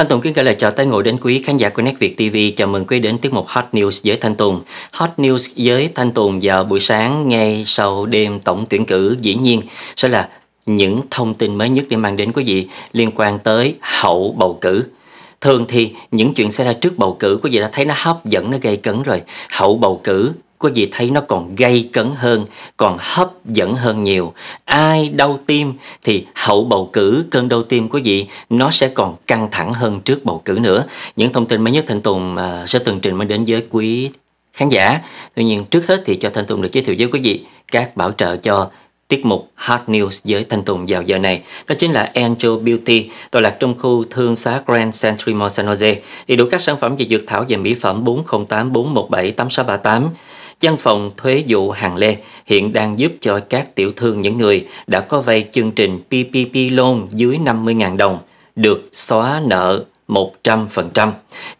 Thanh Tùng kính gửi lời chào tới ngồi đến quý khán giả của Nét Việt TV. Chào mừng quý đến tiết mục Hot News với Thanh Tùng. Hot News với Thanh Tùng vào buổi sáng ngay sau đêm tổng tuyển cử dĩ nhiên sẽ là những thông tin mới nhất để mang đến quý vị liên quan tới hậu bầu cử. Thường thì những chuyện xảy ra trước bầu cử quý vị đã thấy nó hấp dẫn, nó gây cấn rồi. Hậu bầu cử Cô gì thấy nó còn gây cấn hơn, còn hấp dẫn hơn nhiều. Ai đau tim thì hậu bầu cử, cơn đau tim của gì nó sẽ còn căng thẳng hơn trước bầu cử nữa. Những thông tin mới nhất Thanh Tùng à, sẽ tường trình mới đến với quý khán giả. Tuy nhiên trước hết thì cho Thanh Tùng được giới thiệu với quý vị các bảo trợ cho tiết mục hot News với Thanh Tùng vào giờ này. Đó chính là Angel Beauty, tọa lạc trong khu thương xá Grand Century Mall San Jose. Đầy đủ các sản phẩm về dược thảo và mỹ phẩm 408 417 8638 Văn phòng thuế vụ Hàng Lê hiện đang giúp cho các tiểu thương những người đã có vay chương trình PPP loan dưới 50.000 đồng được xóa nợ 100%.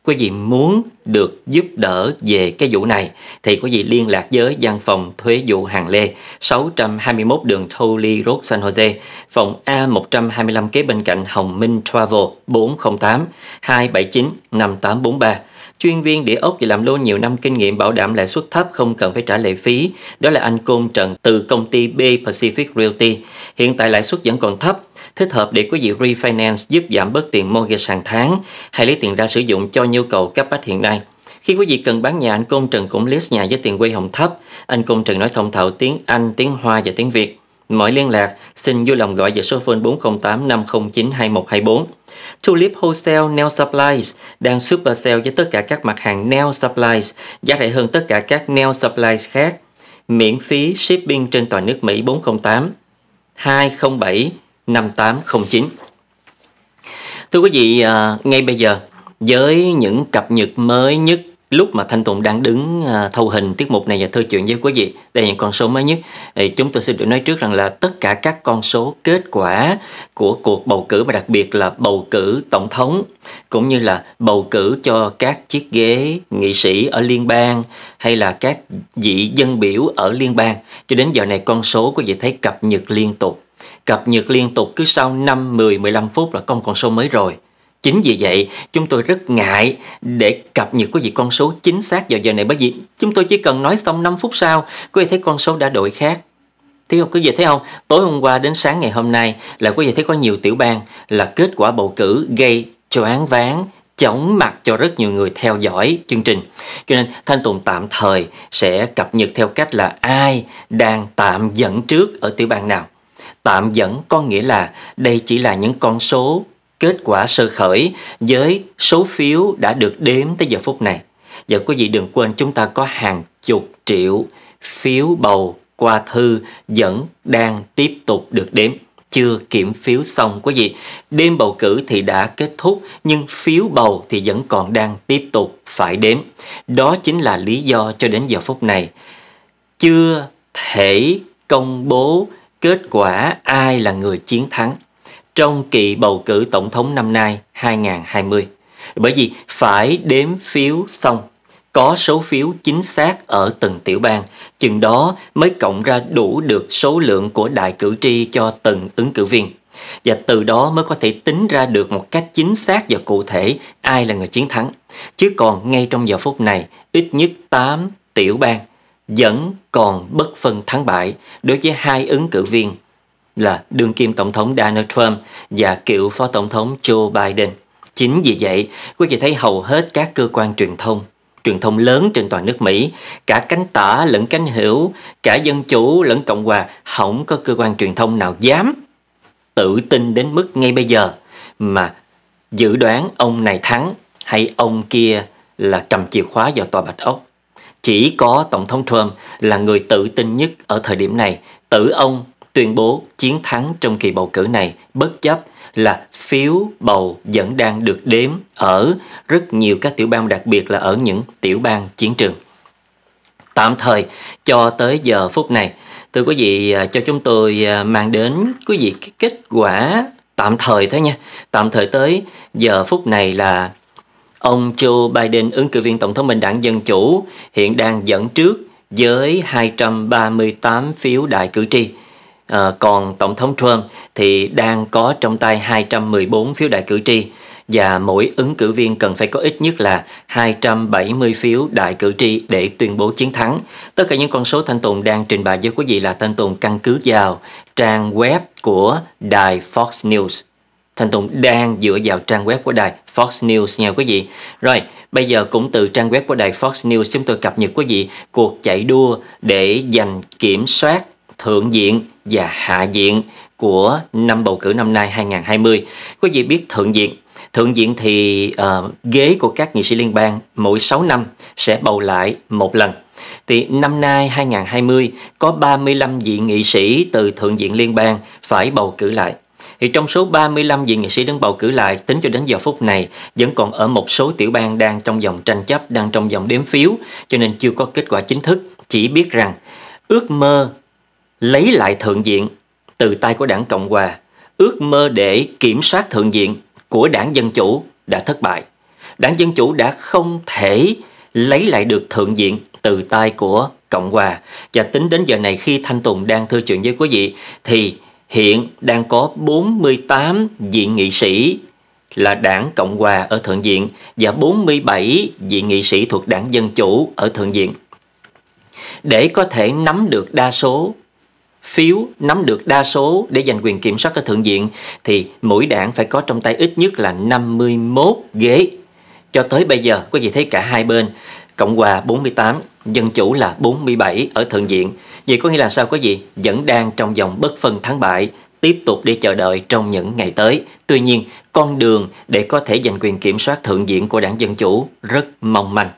Quý vị muốn được giúp đỡ về cái vụ này thì quý vị liên lạc với văn phòng thuế vụ Hàng Lê 621 đường Thâu Ly Road San Jose, phòng A125 kế bên cạnh Hồng Minh Travel 408 279 5843 Chuyên viên địa ốc và làm luôn nhiều năm kinh nghiệm bảo đảm lãi suất thấp không cần phải trả lệ phí. Đó là anh Côn Trần từ công ty B Pacific Realty. Hiện tại lãi suất vẫn còn thấp, thích hợp để quý vị refinance giúp giảm bớt tiền mortgage hàng tháng hay lấy tiền ra sử dụng cho nhu cầu cấp bách hiện nay. Khi quý vị cần bán nhà, anh Côn Trần cũng list nhà với tiền quê hồng thấp. Anh Côn Trần nói thông thạo tiếng Anh, tiếng Hoa và tiếng Việt. Mọi liên lạc, xin vui lòng gọi về số phone 408 509 2124. Tulip Wholesale Nail Supplies đang super sale với tất cả các mặt hàng nail supplies, giá rẻ hơn tất cả các nail supplies khác. Miễn phí shipping trên toàn nước Mỹ 408 207 5809. Thưa quý vị, à, ngay bây giờ với những cập nhật mới nhất Lúc mà Thanh Tùng đang đứng à, thâu hình tiết mục này và thơ chuyện với quý vị, đây là những con số mới nhất. Thì chúng tôi xin được nói trước rằng là tất cả các con số kết quả của cuộc bầu cử và đặc biệt là bầu cử tổng thống cũng như là bầu cử cho các chiếc ghế nghị sĩ ở liên bang hay là các vị dân biểu ở liên bang. Cho đến giờ này con số quý vị thấy cập nhật liên tục. Cập nhật liên tục cứ sau 5, 10, 15 phút là có con số mới rồi. Chính vì vậy, chúng tôi rất ngại để cập nhật quý vị con số chính xác vào giờ này bởi vì chúng tôi chỉ cần nói xong 5 phút sau, quý vị thấy con số đã đổi khác. Thế quý vị thấy không? Tối hôm qua đến sáng ngày hôm nay là quý vị thấy có nhiều tiểu bang là kết quả bầu cử gây choáng váng, chóng mặt cho rất nhiều người theo dõi chương trình. Cho nên Thanh Tùng tạm thời sẽ cập nhật theo cách là ai đang tạm dẫn trước ở tiểu bang nào. Tạm dẫn có nghĩa là đây chỉ là những con số kết quả sơ khởi với số phiếu đã được đếm tới giờ phút này. Và quý vị đừng quên chúng ta có hàng chục triệu phiếu bầu qua thư vẫn đang tiếp tục được đếm chưa kiểm phiếu xong quý vị. Đêm bầu cử thì đã kết thúc nhưng phiếu bầu thì vẫn còn đang tiếp tục phải đếm. Đó chính là lý do cho đến giờ phút này chưa thể công bố kết quả ai là người chiến thắng trong kỳ bầu cử tổng thống năm nay 2020. Bởi vì phải đếm phiếu xong, có số phiếu chính xác ở từng tiểu bang, chừng đó mới cộng ra đủ được số lượng của đại cử tri cho từng ứng cử viên. Và từ đó mới có thể tính ra được một cách chính xác và cụ thể ai là người chiến thắng. Chứ còn ngay trong giờ phút này, ít nhất 8 tiểu bang vẫn còn bất phân thắng bại đối với hai ứng cử viên là đương kim tổng thống Donald Trump và cựu phó tổng thống Joe Biden. Chính vì vậy, quý vị thấy hầu hết các cơ quan truyền thông, truyền thông lớn trên toàn nước Mỹ, cả cánh tả lẫn cánh hữu, cả dân chủ lẫn cộng hòa, không có cơ quan truyền thông nào dám tự tin đến mức ngay bây giờ mà dự đoán ông này thắng hay ông kia là cầm chìa khóa vào tòa bạch ốc. Chỉ có Tổng thống Trump là người tự tin nhất ở thời điểm này, tự ông tuyên bố chiến thắng trong kỳ bầu cử này bất chấp là phiếu bầu vẫn đang được đếm ở rất nhiều các tiểu bang đặc biệt là ở những tiểu bang chiến trường. Tạm thời cho tới giờ phút này, thưa quý vị à, cho chúng tôi à, mang đến quý vị cái kết quả tạm thời thôi nha. Tạm thời tới giờ phút này là ông Joe Biden ứng cử viên tổng thống bình đảng Dân chủ hiện đang dẫn trước với 238 phiếu đại cử tri À, còn Tổng thống Trump thì đang có trong tay 214 phiếu đại cử tri và mỗi ứng cử viên cần phải có ít nhất là 270 phiếu đại cử tri để tuyên bố chiến thắng. Tất cả những con số Thanh Tùng đang trình bày với quý vị là Thanh Tùng căn cứ vào trang web của đài Fox News. Thanh Tùng đang dựa vào trang web của đài Fox News nha quý vị. Rồi, bây giờ cũng từ trang web của đài Fox News chúng tôi cập nhật quý vị cuộc chạy đua để giành kiểm soát Thượng viện và Hạ viện của năm bầu cử năm nay 2020. Quý vị biết Thượng viện Thượng viện thì uh, ghế của các nghị sĩ liên bang mỗi 6 năm sẽ bầu lại một lần. Thì năm nay 2020 có 35 vị nghị sĩ từ Thượng viện liên bang phải bầu cử lại. Thì trong số 35 vị nghị sĩ đứng bầu cử lại tính cho đến giờ phút này vẫn còn ở một số tiểu bang đang trong vòng tranh chấp, đang trong vòng đếm phiếu cho nên chưa có kết quả chính thức. Chỉ biết rằng ước mơ lấy lại Thượng viện từ tay của đảng Cộng Hòa, ước mơ để kiểm soát Thượng viện của đảng Dân Chủ đã thất bại. Đảng Dân Chủ đã không thể lấy lại được Thượng viện từ tay của Cộng Hòa. Và tính đến giờ này khi Thanh Tùng đang thưa chuyện với quý vị thì hiện đang có 48 vị nghị sĩ là đảng Cộng Hòa ở Thượng viện và 47 vị nghị sĩ thuộc đảng Dân Chủ ở Thượng viện. Để có thể nắm được đa số phiếu nắm được đa số để giành quyền kiểm soát ở Thượng viện thì mỗi đảng phải có trong tay ít nhất là 51 ghế. Cho tới bây giờ có gì thấy cả hai bên Cộng hòa 48, Dân chủ là 47 ở Thượng viện. Vậy có nghĩa là sao Có gì Vẫn đang trong vòng bất phân thắng bại, tiếp tục đi chờ đợi trong những ngày tới. Tuy nhiên, con đường để có thể giành quyền kiểm soát Thượng viện của đảng Dân chủ rất mong manh.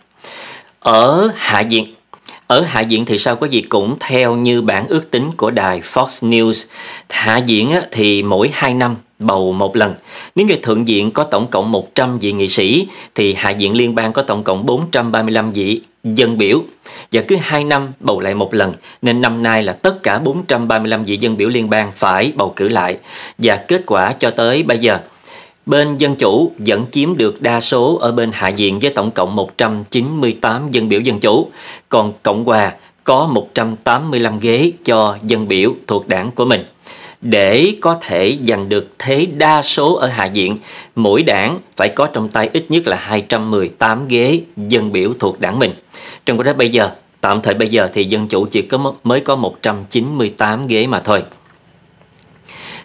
Ở Hạ viện ở hạ diện thì sao có gì cũng theo như bản ước tính của đài Fox News. Hạ diện thì mỗi 2 năm bầu một lần. Nếu như thượng viện có tổng cộng 100 vị nghị sĩ thì hạ viện liên bang có tổng cộng 435 vị dân biểu và cứ 2 năm bầu lại một lần nên năm nay là tất cả 435 vị dân biểu liên bang phải bầu cử lại và kết quả cho tới bây giờ Bên Dân Chủ vẫn chiếm được đa số ở bên Hạ viện với tổng cộng 198 dân biểu Dân Chủ, còn Cộng Hòa có 185 ghế cho dân biểu thuộc đảng của mình. Để có thể giành được thế đa số ở Hạ viện, mỗi đảng phải có trong tay ít nhất là 218 ghế dân biểu thuộc đảng mình. Trong đó bây giờ, tạm thời bây giờ thì Dân Chủ chỉ có mới có 198 ghế mà thôi.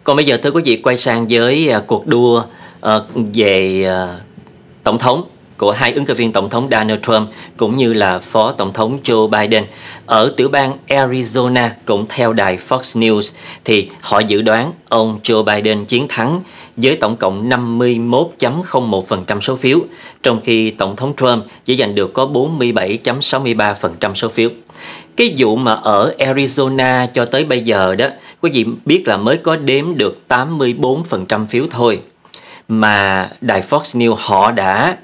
Còn bây giờ thưa quý vị quay sang với à, cuộc đua Ờ, về ờ, tổng thống của hai ứng cử viên tổng thống Donald Trump cũng như là phó tổng thống Joe Biden ở tiểu bang Arizona cũng theo đài Fox News thì họ dự đoán ông Joe Biden chiến thắng với tổng cộng 51.01% số phiếu, trong khi tổng thống Trump chỉ giành được có 47.63% số phiếu. Cái vụ mà ở Arizona cho tới bây giờ đó, quý vị biết là mới có đếm được 84% phiếu thôi mà đài Fox News họ đã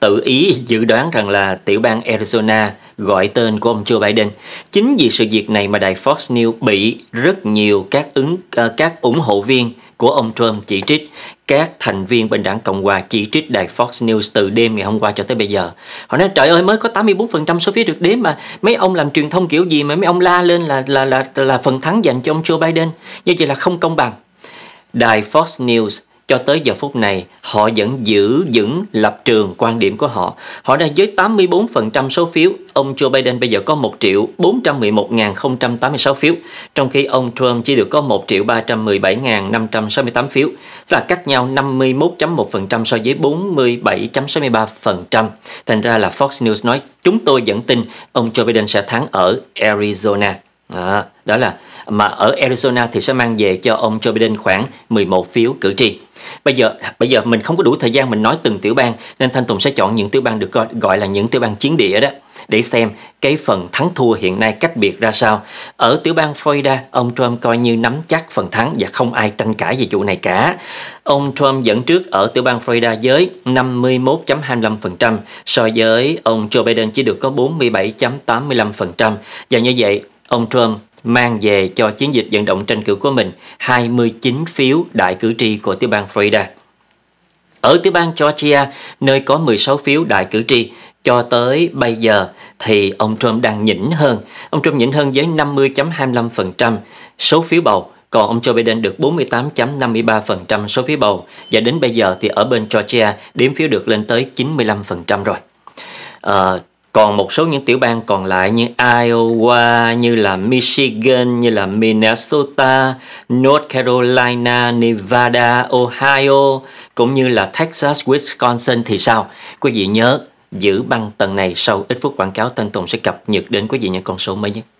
tự ý dự đoán rằng là tiểu bang Arizona gọi tên của ông Joe Biden. Chính vì sự việc này mà đài Fox News bị rất nhiều các ứng ờ, các ủng hộ viên của ông Trump chỉ trích các thành viên bên đảng Cộng hòa chỉ trích đài Fox News từ đêm ngày hôm qua cho tới bây giờ. Họ nói trời ơi mới có 84% số phiếu được đếm mà mấy ông làm truyền thông kiểu gì mà mấy ông la lên là là là là phần thắng dành cho ông Joe Biden. Như vậy là không công bằng. Đài Fox News cho tới giờ phút này, họ vẫn giữ vững lập trường quan điểm của họ. Họ đang với 84% số phiếu, ông Joe Biden bây giờ có 1 triệu 411.086 phiếu, trong khi ông Trump chỉ được có 1 triệu 317.568 phiếu, là cách nhau 51.1% so với 47.63%. Thành ra là Fox News nói chúng tôi vẫn tin ông Joe Biden sẽ thắng ở Arizona. À, đó là mà ở Arizona thì sẽ mang về cho ông Joe Biden khoảng 11 phiếu cử tri. Bây giờ bây giờ mình không có đủ thời gian mình nói từng tiểu bang nên Thanh Tùng sẽ chọn những tiểu bang được gọi, gọi là những tiểu bang chiến địa đó để xem cái phần thắng thua hiện nay cách biệt ra sao. Ở tiểu bang Florida, ông Trump coi như nắm chắc phần thắng và không ai tranh cãi về vụ này cả. Ông Trump dẫn trước ở tiểu bang Florida với 51.25% so với ông Joe Biden chỉ được có 47.85% và như vậy ông Trump mang về cho chiến dịch vận động tranh cử của mình 29 phiếu đại cử tri của tiểu bang Florida. Ở tiểu bang Georgia, nơi có 16 phiếu đại cử tri, cho tới bây giờ thì ông Trump đang nhỉnh hơn. Ông Trump nhỉnh hơn với 50.25% số phiếu bầu, còn ông Joe Biden được 48.53% số phiếu bầu. Và đến bây giờ thì ở bên Georgia, điểm phiếu được lên tới 95% rồi. À, còn một số những tiểu bang còn lại như Iowa, như là Michigan, như là Minnesota, North Carolina, Nevada, Ohio cũng như là Texas, Wisconsin thì sao? Quý vị nhớ giữ băng tầng này sau ít phút quảng cáo Tân Tùng sẽ cập nhật đến quý vị những con số mới nhất.